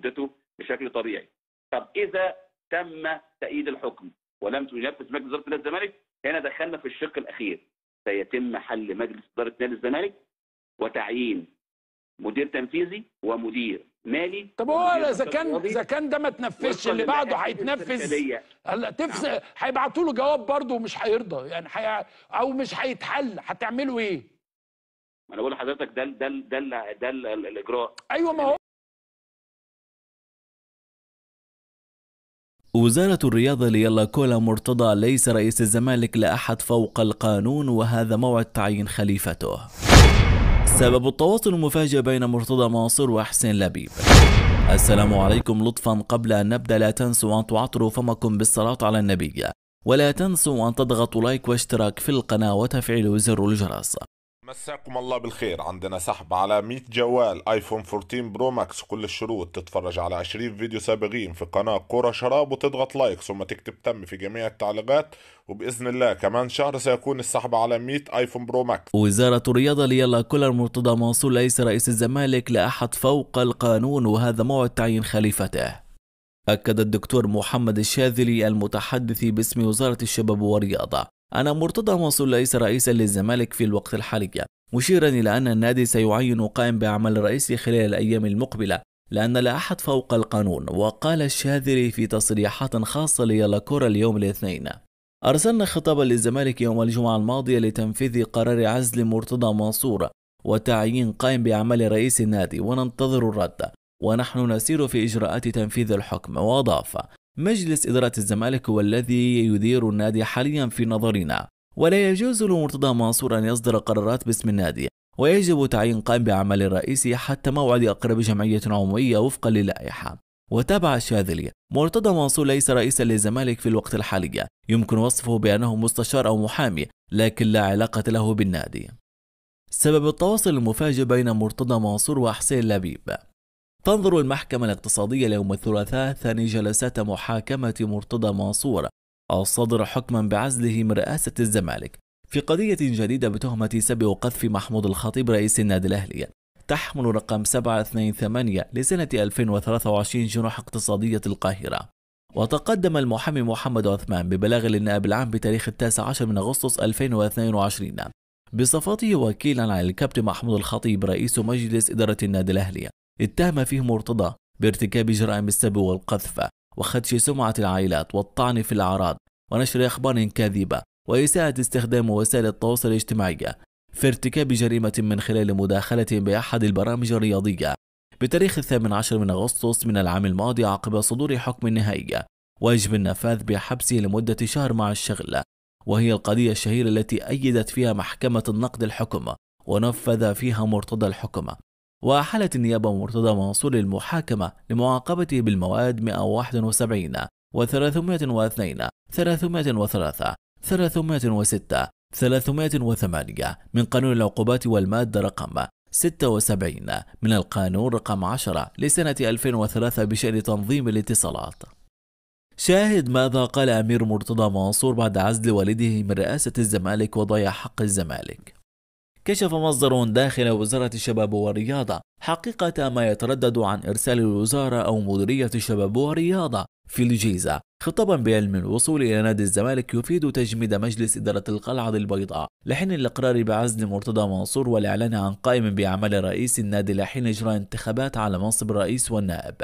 مدته بشكل طبيعي طب إذا تم تأييد الحكم ولم تنفذ مجلس إدارة نادي الزمالك هنا دخلنا في الشق الأخير سيتم حل مجلس إدارة نادي الزمالك وتعيين مدير تنفيذي ومدير مالي طب هو اذا كان اذا كان ده ما تنفذش اللي بعده هيتنفذ هلا تفس نعم. هيبعتوا له جواب برضه ومش هيرضى يعني حي... او مش هيتحل هتعملوا ايه؟ ما انا بقول لحضرتك ده ده ده ده الاجراء ايوه ما هو وزارة الرياضة ليلا كولا مرتضى ليس رئيس الزمالك لأحد فوق القانون وهذا موعد تعيين خليفته سبب التواصل المفاجئ بين مرتضى منصور وحسين لبيب السلام عليكم لطفا قبل أن نبدأ لا تنسوا أن تعطروا فمكم بالصلاة على النبي ولا تنسوا أن تضغطوا لايك واشتراك في القناة وتفعيل زر الجرس مساكم الله بالخير عندنا سحب على 100 جوال ايفون 14 برو ماكس كل الشروط تتفرج على 20 فيديو سابقين في قناة كوره شراب وتضغط لايك ثم تكتب تم في جميع التعليقات وبإذن الله كمان شهر سيكون السحب على 100 ايفون برو ماكس وزارة الرياضة ليلا كولر مرتضى منصور ليس رئيس الزمالك لأحد فوق القانون وهذا موعد تعيين خليفته أكد الدكتور محمد الشاذلي المتحدث باسم وزارة الشباب والرياضة أن مرتضى منصور ليس رئيسا للزمالك في الوقت الحالي مشيرا إلى أن النادي سيعين قائم بأعمال الرئيس خلال الأيام المقبلة لأن لا أحد فوق القانون وقال الشاذري في تصريحات خاصة ليلا كورة اليوم الاثنين أرسلنا خطابا للزمالك يوم الجمعة الماضية لتنفيذ قرار عزل مرتضى منصور وتعيين قائم بأعمال رئيس النادي وننتظر الرد ونحن نسير في إجراءات تنفيذ الحكم وأضاف مجلس إدارة الزمالك هو الذي يدير النادي حاليا في نظرنا ولا يجوز لمرتضى منصور أن يصدر قرارات باسم النادي ويجب تعيين قائم بعمل الرئيسي حتى موعد أقرب جمعية عمومية وفقا للائحة وتابع الشاذلي مرتضى منصور ليس رئيسا للزمالك في الوقت الحالي يمكن وصفه بأنه مستشار أو محامي لكن لا علاقة له بالنادي سبب التواصل المفاجئ بين مرتضى منصور وحسين لبيب تنظر المحكمة الاقتصادية ليوم الثلاثاء ثاني جلسات محاكمة مرتضى منصور الصدر حكما بعزله من رئاسة الزمالك في قضية جديدة بتهمة سبي وقذف محمود الخطيب رئيس النادي الأهلي تحمل رقم 728 لسنة 2023 جنوح اقتصادية القاهرة وتقدم المحامي محمد عثمان ببلاغ للنائب العام بتاريخ التاسع عشر من أغسطس 2022 بصفته وكيلا عن الكابتن محمود الخطيب رئيس مجلس إدارة النادي الأهلي اتهم فيه مرتضى بارتكاب جرائم السب والقذف وخدش سمعة العائلات والطعن في الأعراض ونشر أخبار كاذبة وإساءة استخدام وسائل التواصل الاجتماعي في ارتكاب جريمة من خلال مداخلة بأحد البرامج الرياضية بتاريخ الثامن عشر من أغسطس من العام الماضي عقب صدور حكم نهائي ويجب النفاذ بحبسه لمدة شهر مع الشغل وهي القضية الشهيرة التي أيدت فيها محكمة النقد الحكم ونفذ فيها مرتضى الحكم وأحالت النيابة مرتضى منصور للمحاكمة لمعاقبته بالمواد 171 و 302 303 306 308 من قانون العقوبات والمادة رقم 76 من القانون رقم 10 لسنة 2003 بشأن تنظيم الاتصالات شاهد ماذا قال أمير مرتضى منصور بعد عزل والده من رئاسة الزمالك وضيع حق الزمالك كشف مصدر داخل وزارة الشباب والرياضة حقيقة ما يتردد عن إرسال الوزارة أو مديرية الشباب والرياضة في الجيزة خطابا بعلم الوصول إلى نادي الزمالك يفيد تجميد مجلس إدارة القلعة البيضاء لحين الإقرار بعزل مرتضى منصور والإعلان عن قائم بأعمال رئيس النادي لحين إجراء انتخابات على منصب الرئيس والنائب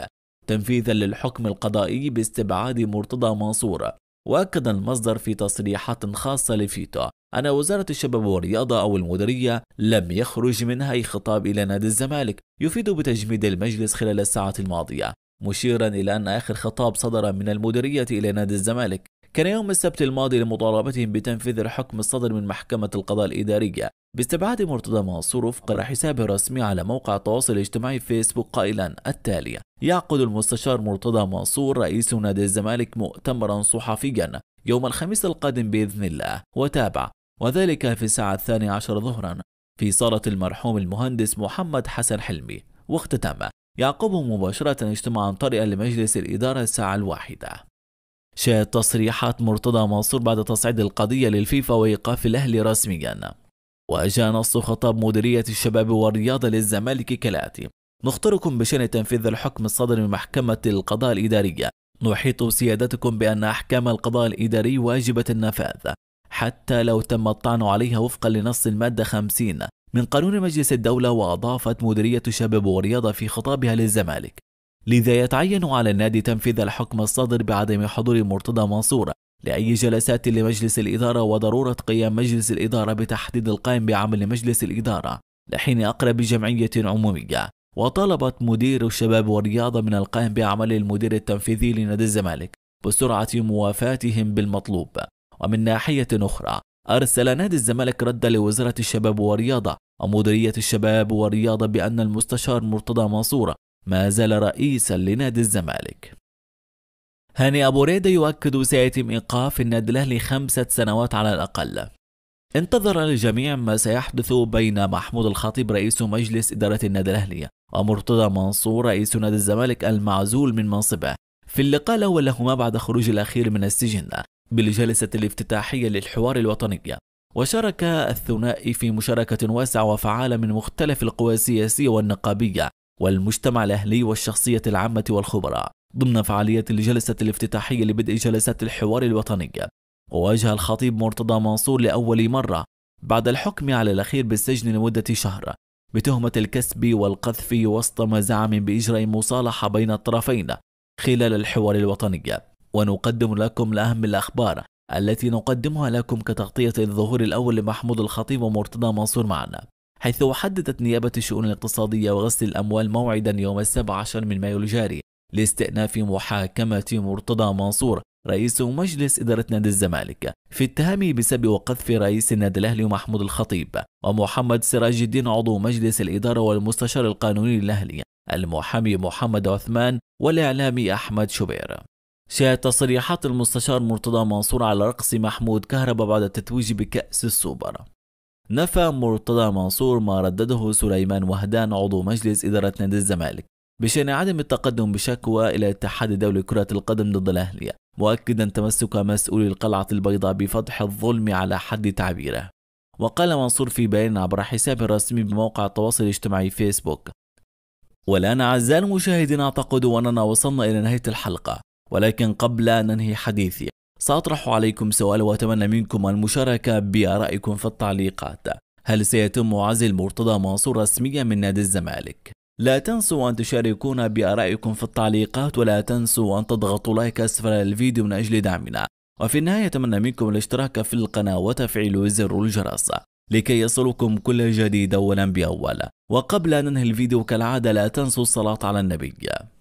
تنفيذا للحكم القضائي باستبعاد مرتضى منصور وأكد المصدر في تصريحات خاصة لفيتو أن وزارة الشباب والرياضة أو المديرية لم يخرج منها أي خطاب إلى نادي الزمالك يفيد بتجميد المجلس خلال الساعات الماضية مشيرا إلى أن آخر خطاب صدر من المديرية إلى نادي الزمالك كان يوم السبت الماضي لمطالبتهم بتنفيذ الحكم الصادر من محكمة القضاء الإدارية باستبعاد مرتضى منصور وفق حسابه الرسمي على موقع التواصل الاجتماعي فيسبوك قائلا التالي يعقد المستشار مرتضى منصور رئيس نادي الزمالك مؤتمرا صحفيا يوم الخميس القادم بإذن الله وتابع وذلك في الساعة الثانية عشر ظهرا في صالة المرحوم المهندس محمد حسن حلمي واختتم يعقبه مباشرة اجتماعا طارئا لمجلس الإدارة الساعة الواحدة جاءت تصريحات مرتضى منصور بعد تصعيد القضية للفيفا وإيقاف الأهلي رسميا وجاء نص خطاب مديرية الشباب والرياضة للزمالك كالآتي نخطركم بشأن تنفيذ الحكم الصادر من محكمة القضاء الإدارية نحيط سيادتكم بأن أحكام القضاء الإداري واجبة النفاذ حتى لو تم الطعن عليها وفقا لنص المادة 50 من قانون مجلس الدولة وأضافت مديرية الشباب والرياضة في خطابها للزمالك لذا يتعين على النادي تنفيذ الحكم الصادر بعدم حضور مرتضى منصور لأي جلسات لمجلس الإدارة وضرورة قيام مجلس الإدارة بتحديد القائم بعمل مجلس الإدارة لحين أقرب جمعية عمومية وطلبت مدير الشباب والرياضة من القائم بعمل المدير التنفيذي لنادي الزمالك بسرعة موافاتهم بالمطلوب ومن ناحية أخرى أرسل نادي الزمالك ردا لوزارة الشباب والرياضة ومديرية الشباب والرياضة بأن المستشار مرتضى منصور ما زال رئيسا لنادي الزمالك هاني أبو ريدة يؤكد سيتم إيقاف النادي الأهلي خمسة سنوات على الأقل انتظر الجميع ما سيحدث بين محمود الخطيب رئيس مجلس إدارة النادي الأهلي ومرتضى منصور رئيس نادي الزمالك المعزول من منصبه في اللقاء الأول لهما بعد خروج الأخير من السجن بالجلسة الافتتاحية للحوار الوطني وشارك الثنائي في مشاركة واسعة وفعالة من مختلف القوى السياسية والنقابية والمجتمع الأهلي والشخصية العامة والخبراء ضمن فعاليات الجلسة الافتتاحية لبدء جلسات الحوار الوطني وواجه الخطيب مرتضى منصور لأول مرة بعد الحكم على الأخير بالسجن لمدة شهر بتهمة الكسب والقذف وسط ما زعم بإجراء مصالحة بين الطرفين خلال الحوار الوطني ونقدم لكم أهم الأخبار التي نقدمها لكم كتغطية الظهور الأول لمحمود الخطيب ومرتضى منصور معنا حيث حددت نيابة الشؤون الاقتصادية وغسل الأموال موعدا يوم 17 عشر من مايو الجاري لاستئناف محاكمة مرتضى منصور رئيس مجلس إدارة نادي الزمالك في اتهامه بسبب وقذف رئيس النادي الأهلي محمود الخطيب ومحمد سراج الدين عضو مجلس الإدارة والمستشار القانوني الأهلي المحامي محمد عثمان والإعلامي أحمد شبير شاهد تصريحات المستشار مرتضى منصور على رقص محمود كهربا بعد التتويج بكأس السوبر نفى مرتضى منصور ما ردده سليمان وهدان عضو مجلس إدارة نادي الزمالك بشأن عدم التقدم بشكوى إلى الاتحاد الدولي لكرة القدم ضد الأهلية مؤكدا تمسك مسؤولي القلعة البيضاء بفضح الظلم على حد تعبيره وقال منصور في بيان عبر حسابه الرسمي بموقع التواصل الاجتماعي فيسبوك والآن أعزائي المشاهدين أعتقد أننا وصلنا إلى نهاية الحلقة ولكن قبل أن ننهي حديثي سأطرح عليكم سؤال وأتمنى منكم المشاركة بآرائكم في التعليقات هل سيتم عزل مرتضى منصور رسميا من نادي الزمالك؟ لا تنسوا أن تشاركونا بآرائكم في التعليقات ولا تنسوا أن تضغطوا لايك أسفل الفيديو من أجل دعمنا وفي النهاية أتمنى منكم الاشتراك في القناة وتفعيل زر الجرس لكي يصلكم كل جديد أولا بأول وقبل أن ننهي الفيديو كالعادة لا تنسوا الصلاة على النبي